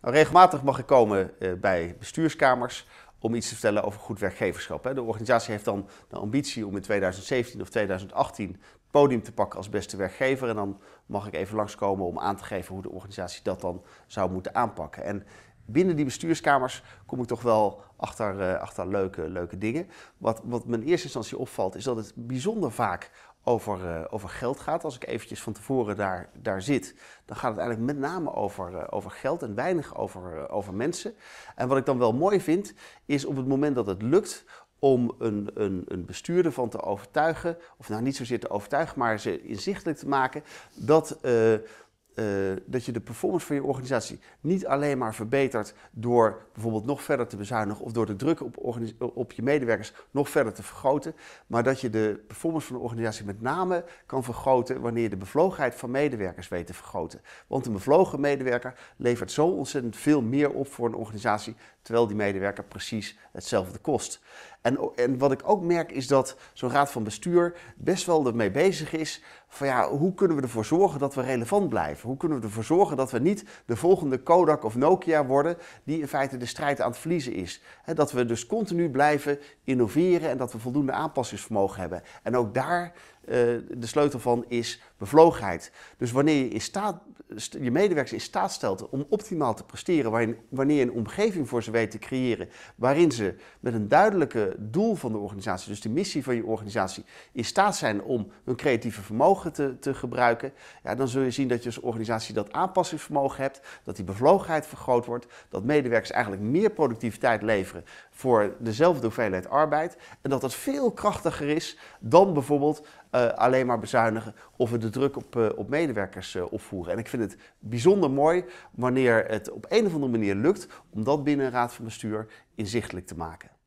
Nou, regelmatig mag ik komen eh, bij bestuurskamers om iets te vertellen over goed werkgeverschap. De organisatie heeft dan de ambitie om in 2017 of 2018 het podium te pakken als beste werkgever. En dan mag ik even langskomen om aan te geven hoe de organisatie dat dan zou moeten aanpakken. En binnen die bestuurskamers kom ik toch wel achter, eh, achter leuke, leuke dingen. Wat, wat me in eerste instantie opvalt, is dat het bijzonder vaak over, eh, over geld gaat. Als ik eventjes van tevoren daar, daar zit, dan gaat het eigenlijk met name over, eh, over geld en weinig over, over mensen. En wat ik dan wel mooi vind, is op het moment dat het lukt om een, een, een bestuurder van te overtuigen, of nou niet zozeer te overtuigen, maar ze inzichtelijk te maken dat dat je de performance van je organisatie niet alleen maar verbetert door bijvoorbeeld nog verder te bezuinigen of door de druk op, op je medewerkers nog verder te vergroten, maar dat je de performance van de organisatie met name kan vergroten wanneer je de bevlogenheid van medewerkers weet te vergroten. Want een bevlogen medewerker levert zo ontzettend veel meer op voor een organisatie, terwijl die medewerker precies hetzelfde kost. En, en, wat ik ook merk is dat zo'n raad van bestuur best wel ermee bezig is van ja, hoe kunnen we ervoor zorgen dat we relevant blijven? Hoe kunnen we ervoor ervoor zorgen dat we niet de volgende Kodak of Nokia worden, die in feite de strijd aan het verliezen is. dat we dus continu blijven innoveren en dat we voldoende aanpassingsvermogen hebben. En ook daar eh, de sleutel van is bevlogenheid. Dus wanneer je in staat, je medewerkers in staat stelt om optimaal te presteren, wanneer je een omgeving voor ze weet te creëren, waarin ze met een duidelijke doel van de organisatie, dus de missie van je organisatie, in staat zijn om hun creatieve vermogen te, te gebruiken, ja, dan zul je zien dat je als organisatie dat aanpassingsvermogen hebt, dat die bevlogenheid vergroot wordt, dat medewerkers eigenlijk meer productiviteit leveren voor dezelfde hoeveelheid arbeid en dat dat veel krachtiger is dan bijvoorbeeld eh, alleen maar bezuinigen of we de druk op, eh, op medewerkers eh, opvoeren. En ik vind het bijzonder mooi wanneer het op een of andere manier lukt om dat binnen een raad van bestuur inzichtelijk te maken.